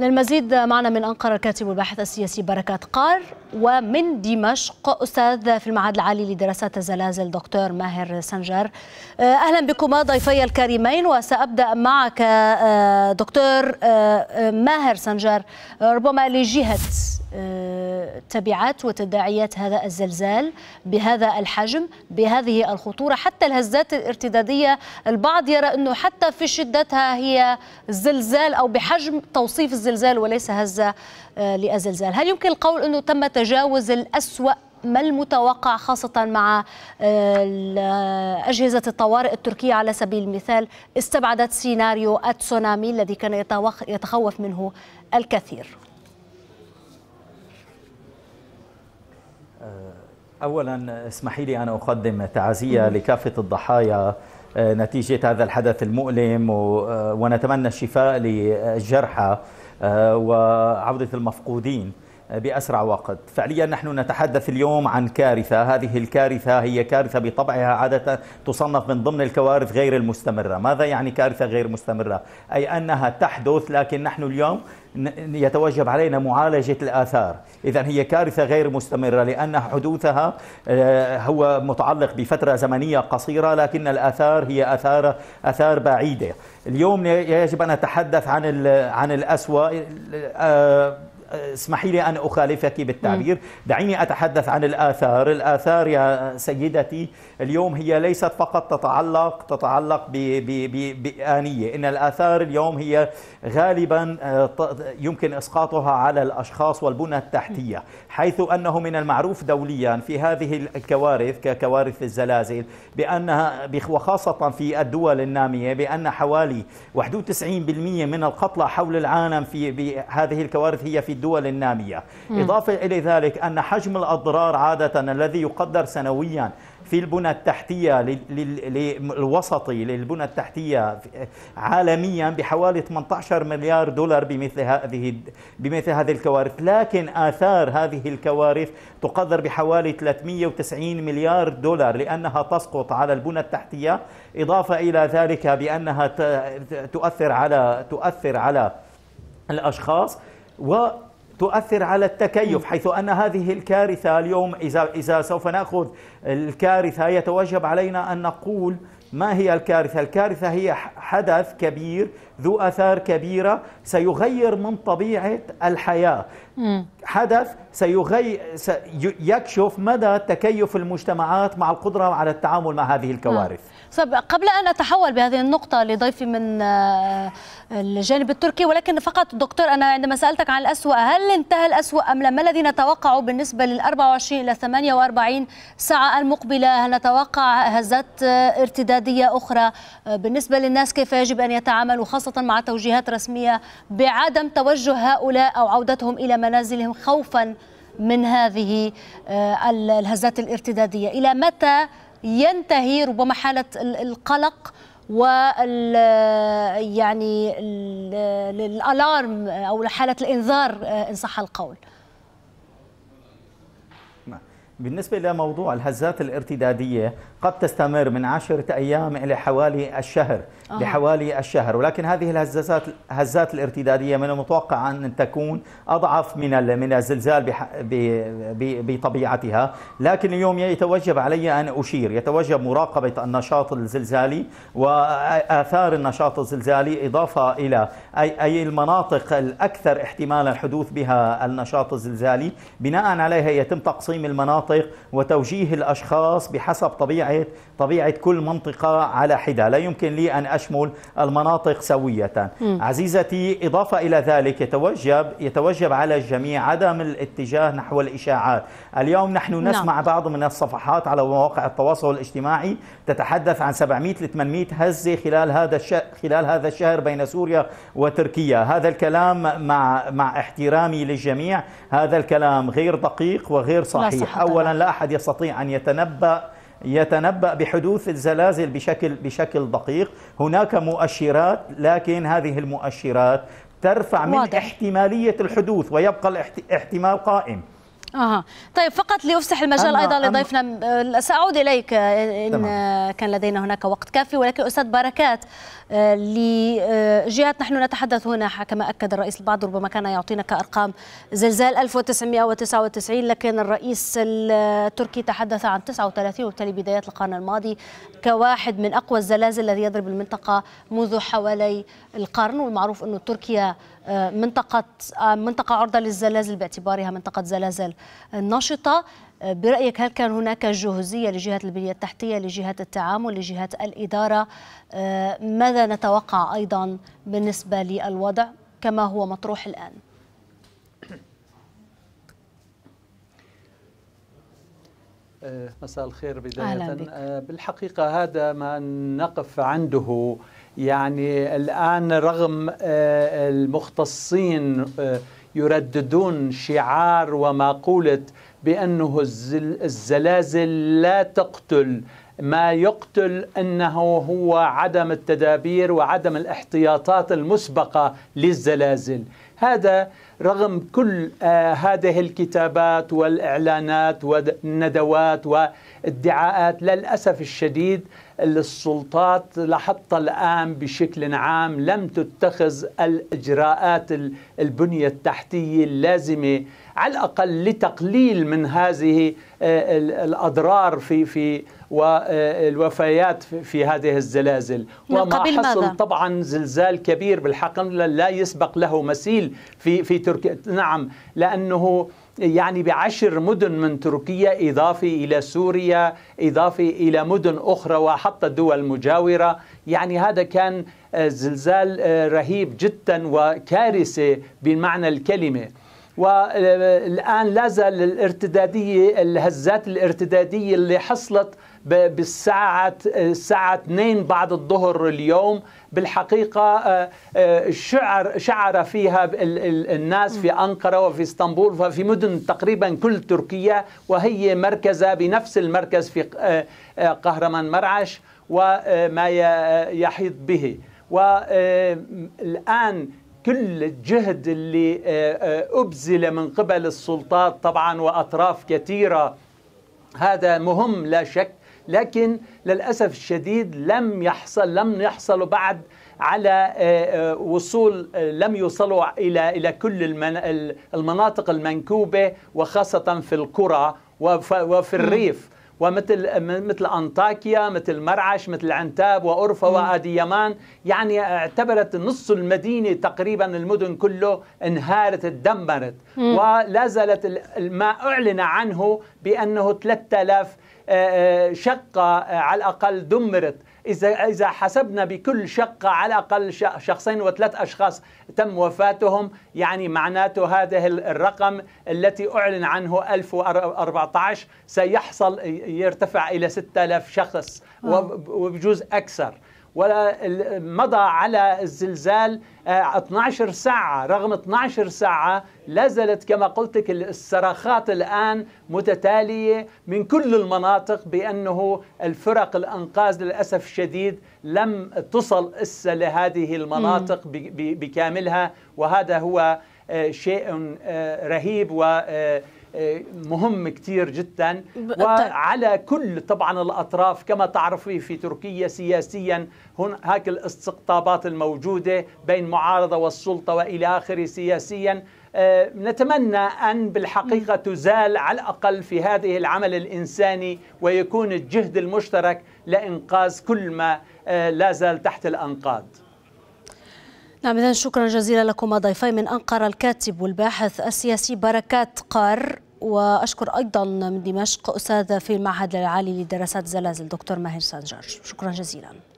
للمزيد معنا من أنقرة الكاتب والباحث السياسي بركات قار ومن دمشق أستاذ في المعهد العالي لدراسات الزلازل دكتور ماهر سنجر آه، أهلا بكما ضيفي الكريمين وسأبدأ معك آه، دكتور آه، ماهر سنجر ربما لجهة تبعات وتداعيات هذا الزلزال بهذا الحجم بهذه الخطورة حتى الهزات الارتدادية البعض يرى أنه حتى في شدتها هي زلزال أو بحجم توصيف الزلزال وليس هزة آه، للزلزال هل يمكن القول أنه تم تجاوز الأسوأ ما المتوقع خاصة مع آه، أجهزة الطوارئ التركية على سبيل المثال استبعدت سيناريو التسونامي الذي كان يتخوف منه الكثير آه، اولا اسمحي لي ان اقدم تعزيه لكافه الضحايا آه، نتيجه هذا الحدث المؤلم آه، ونتمنى الشفاء للجرحى وعوده المفقودين بأسرع وقت فعليا نحن نتحدث اليوم عن كارثة هذه الكارثة هي كارثة بطبعها عادة تصنف من ضمن الكوارث غير المستمرة ماذا يعني كارثة غير مستمرة؟ أي أنها تحدث لكن نحن اليوم يتوجب علينا معالجة الآثار إذا هي كارثة غير مستمرة لأن حدوثها آه، هو متعلق بفترة زمنية قصيرة لكن الآثار هي آثار آثار بعيدة اليوم يجب أن نتحدث عن عن الأسوأ آه، اسمحي لي أن أخالفك بالتعبير دعيني أتحدث عن الآثار الآثار يا سيدتي اليوم هي ليست فقط تتعلق تتعلق بآنية إن الآثار اليوم هي غالبا آه، يمكن إسقاطها على الأشخاص والبنى التحتية حيث أنه من المعروف دوليا في هذه الكوارث ككوارث الزلازل بأنها وخاصة في الدول النامية بأن حوالي 91% من القتلى حول العالم في هذه الكوارث هي في الدول النامية مم. إضافة إلى ذلك أن حجم الأضرار عادة الذي يقدر سنويا في البنى التحتية للوسطي للبنى التحتية عالميا بحوالي 18 مليار دولار بمثل هذه بمثل هذه الكوارث لكن آثار هذه الكوارث تقدر بحوالي 390 مليار دولار لأنها تسقط على البنى التحتية إضافة إلى ذلك بأنها تؤثر على تؤثر على الأشخاص و تؤثر على التكيف حيث أن هذه الكارثة اليوم إذا, إذا سوف نأخذ الكارثة يتوجب علينا أن نقول ما هي الكارثة؟ الكارثة هي حدث كبير ذو أثار كبيرة سيغير من طبيعة الحياة حدث سيغي سيكشف مدى تكيف المجتمعات مع القدرة على التعامل مع هذه الكوارث طب نعم. قبل أن أتحول بهذه النقطة لضيفي من آه، الجانب التركي ولكن فقط دكتور أنا عندما سألتك عن الأسوأ هل انتهى الأسوأ أم لا ما الذي نتوقعه بالنسبة لل 24 إلى 48 ساعة المقبلة هل نتوقع هزات ارتدادية أخرى آه، بالنسبة للناس كيف يجب أن يتعاملوا خاصة مع توجيهات رسمية بعدم توجه هؤلاء أو عودتهم إلى منازلهم منازلهم خوفا من هذه آه، الهزات الارتدادية إلى متى ينتهي ربما حالة القلق وال يعني الالارم آه، او حاله الانذار آه، ان صح القول بالنسبة لموضوع الهزات الارتدادية قد تستمر من عشرة أيام إلى حوالي الشهر آه. لحوالي الشهر ولكن هذه الهزات الهزات الارتدادية من المتوقع أن تكون أضعف من من الزلزال بطبيعتها لكن اليوم يتوجب علي أن أشير يتوجب مراقبة النشاط الزلزالي وآثار النشاط الزلزالي إضافة إلى أي, أي المناطق الأكثر احتمالا حدوث بها النشاط الزلزالي بناء عليها يتم تقسيم المناطق المناطق وتوجيه الأشخاص بحسب طبيعة طبيعة كل منطقة على حدة لا يمكن لي أن أشمل المناطق سوية م. عزيزتي إضافة إلى ذلك يتوجب, يتوجب على الجميع عدم الاتجاه نحو الإشاعات اليوم نحن نعم. نسمع لا. بعض من الصفحات على مواقع التواصل الاجتماعي تتحدث عن 700 ل 800 هزة خلال هذا الشهر خلال هذا الشهر بين سوريا وتركيا هذا الكلام مع مع احترامي للجميع هذا الكلام غير دقيق وغير صحيح أولا أولا لا أحد يستطيع أن يتنبأ يتنبأ بحدوث الزلازل بشكل بشكل دقيق، هناك مؤشرات لكن هذه المؤشرات ترفع من واضح. احتمالية الحدوث ويبقى الاحتمال قائم اها طيب فقط لافسح المجال ايضا لضيفنا ساعود اليك آه، ان تمام. كان لدينا هناك وقت كافي ولكن استاذ بركات آه، لجهات نحن نتحدث هنا كما اكد الرئيس البعض ربما كان يعطينا كارقام زلزال 1999 لكن الرئيس التركي تحدث عن 39 وبالتالي بدايه القرن الماضي كواحد من اقوى الزلازل الذي يضرب المنطقه منذ حوالي القرن والمعروف انه تركيا آه، منطقة آه، منطقة عرضة للزلازل باعتبارها منطقة زلازل نشطة آه، برأيك هل كان هناك جهوزية لجهة البنية التحتية لجهة التعامل لجهة الإدارة ماذا نتوقع أيضا بالنسبة للوضع كما هو مطروح الآن مساء الخير بداية بالحقيقة هذا ما نقف عنده يعني الآن رغم آه، المختصين آه، يرددون شعار ومقولة بأنه الزلازل لا تقتل ما يقتل انه هو عدم التدابير وعدم الاحتياطات المسبقه للزلازل هذا رغم كل آه، هذه الكتابات والاعلانات والندوات والادعاءات للاسف الشديد السلطات لحتى الآن بشكل عام لم تتخذ الإجراءات البنية التحتية اللازمة على الأقل لتقليل من هذه آه، الأضرار في في والوفيات آه، في هذه الزلازل وما حصل ماذا؟ طبعا زلزال كبير بالحقل لا يسبق له مثيل في في تركيا نعم لأنه يعني بعشر مدن من تركيا إضافة إلى سوريا إضافة إلى مدن أخرى وحتى الدول المجاورة يعني هذا كان آه، زلزال آه، رهيب جدا وكارثة بمعنى الكلمة والآن آه، لا زال الارتدادية الهزات الارتدادية اللي حصلت بالساعة الساعة 2 بعد الظهر اليوم بالحقيقة آه، آه، شعر شعر فيها الناس في أنقرة وفي اسطنبول وفي مدن تقريبا كل تركيا وهي مركزة بنفس المركز في آه، قهرمان مرعش وما يحيط به والآن كل الجهد اللي أبذل من قبل السلطات طبعا وأطراف كثيرة هذا مهم لا شك لكن للأسف الشديد لم يحصل لم يحصلوا بعد على آه، آه، وصول آه، لم يوصلوا إلى إلى كل المناطق المنكوبة وخاصة في القرى وفي الريف ومثل مثل انطاكيا مثل مرعش مثل عنتاب وأرفا واديمان يعني اعتبرت نص المدينه تقريبا المدن كله انهارت تدمرت ولا زالت ما اعلن عنه بانه 3000 آه، آه، شقة آه، على الأقل دمرت إذا إذا حسبنا بكل شقة على الأقل شخصين وثلاث أشخاص تم وفاتهم يعني معناته هذا الرقم التي أعلن عنه 1014 سيحصل يرتفع إلى 6000 شخص وبجوز أكثر ومضى على الزلزال 12 آه، ساعة رغم 12 ساعة لازلت كما قلت الصراخات الآن متتالية من كل المناطق بأنه الفرق الأنقاذ للأسف الشديد لم تصل إسا لهذه المناطق بكاملها وهذا هو آه، شيء آه، رهيب و آه، مهم كثير جدا وعلى طيب. كل طبعا الأطراف كما تعرفي في تركيا سياسيا هناك الاستقطابات الموجودة بين معارضة والسلطة وإلى آخره سياسيا آه، نتمنى أن بالحقيقة تزال على الأقل في هذه العمل الإنساني ويكون الجهد المشترك لإنقاذ كل ما آه، لا زال تحت الأنقاض نعم إذن شكرا جزيلا لكم ضيفي من أنقرة الكاتب والباحث السياسي بركات قار وأشكر أيضا من دمشق أستاذ في المعهد العالي لدراسات الزلازل دكتور ماهر سانجار شكرا جزيلا